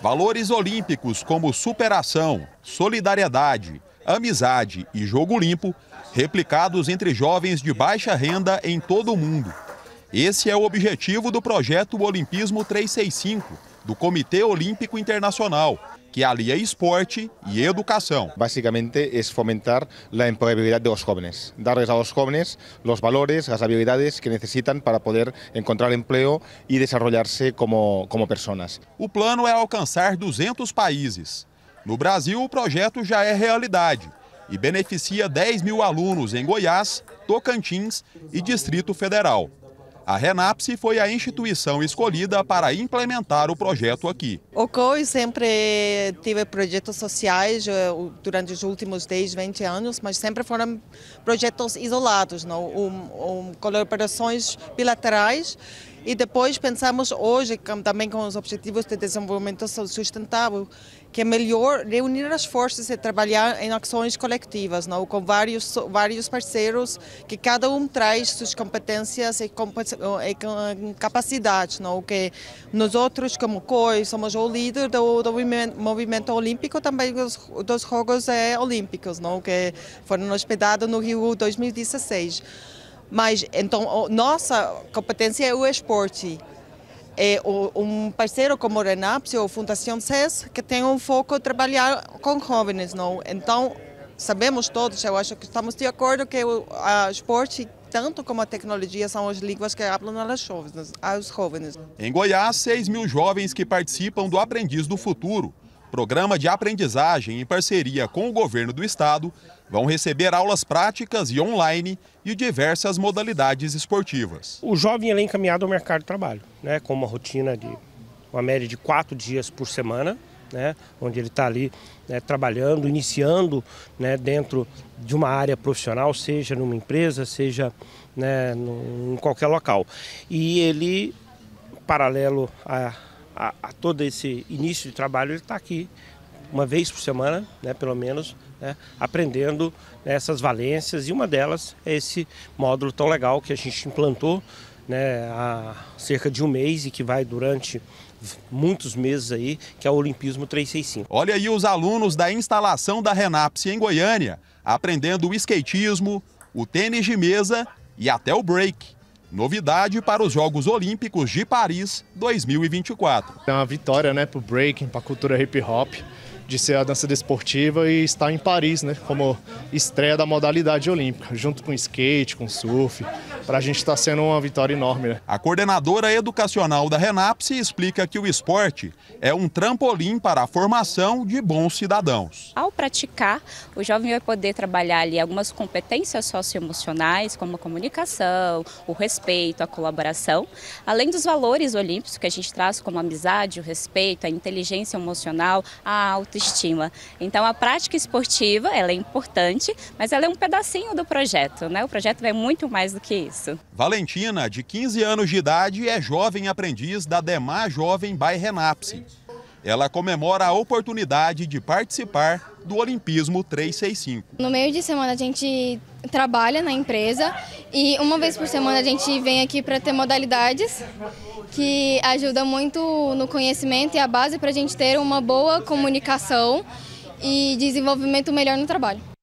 Valores olímpicos como superação, solidariedade, amizade e jogo limpo, replicados entre jovens de baixa renda em todo o mundo. Esse é o objetivo do projeto Olimpismo 365 do Comitê Olímpico Internacional, que alia é esporte e educação. Basicamente é fomentar a empregabilidade dos jovens, dar aos jovens os valores, as habilidades que necessitam para poder encontrar emprego e desenvolver-se como, como pessoas. O plano é alcançar 200 países. No Brasil, o projeto já é realidade e beneficia 10 mil alunos em Goiás, Tocantins e Distrito Federal. A Renapse foi a instituição escolhida para implementar o projeto aqui. O COI sempre teve projetos sociais eh, durante os últimos 10, 20 anos, mas sempre foram projetos isolados, não? Um, um, colaborações bilaterais e depois pensamos hoje também com os objetivos de desenvolvimento sustentável, que é melhor reunir as forças e trabalhar em ações coletivas, não? com vários, vários parceiros, que cada um traz suas competências e, capacidades Não? Que nós outros, como COI, somos o líder do, do movimento olímpico, também dos, dos Jogos é, Olímpicos, não? que foram hospedados no Rio 2016. Mas então nossa competência é o esporte. É um parceiro como o Renapse ou Fundação CES que tem um foco trabalhar com jovens, não? Então sabemos todos, eu acho que estamos de acordo que o esporte tanto como a tecnologia são as línguas que falam aos jovens, aos jovens. Em Goiás, 6 mil jovens que participam do Aprendiz do Futuro, programa de aprendizagem em parceria com o governo do estado, vão receber aulas práticas e online e diversas modalidades esportivas. O jovem é encaminhado ao mercado de trabalho, né, com uma rotina de uma média de quatro dias por semana, né, onde ele está ali né, trabalhando, iniciando né, dentro de uma área profissional, seja numa empresa, seja né, num, em qualquer local. E ele, paralelo a a, a todo esse início de trabalho, ele está aqui uma vez por semana, né, pelo menos, né, aprendendo né, essas valências e uma delas é esse módulo tão legal que a gente implantou né, há cerca de um mês e que vai durante muitos meses aí, que é o Olimpismo 365. Olha aí os alunos da instalação da Renapse em Goiânia, aprendendo o skatismo, o tênis de mesa e até o break. Novidade para os Jogos Olímpicos de Paris 2024. É uma vitória né, para o breaking, para a cultura hip hop, de ser a dança desportiva e estar em Paris né, como estreia da modalidade olímpica, junto com skate, com surf, para a gente está sendo uma vitória enorme. Né? A coordenadora educacional da Renapse explica que o esporte é um trampolim para a formação de bons cidadãos. Ao praticar, o jovem vai poder trabalhar ali algumas competências socioemocionais, como a comunicação, o respeito, a colaboração, além dos valores olímpicos que a gente traz como a amizade, o respeito, a inteligência emocional, a autoestima. Então a prática esportiva, ela é importante, mas ela é um pedacinho do projeto, né? O projeto vai muito mais do que isso isso. Valentina, de 15 anos de idade, é jovem aprendiz da Demar Jovem by Renapse. Ela comemora a oportunidade de participar do Olimpismo 365. No meio de semana a gente trabalha na empresa e uma vez por semana a gente vem aqui para ter modalidades que ajuda muito no conhecimento e a base para a gente ter uma boa comunicação e desenvolvimento melhor no trabalho.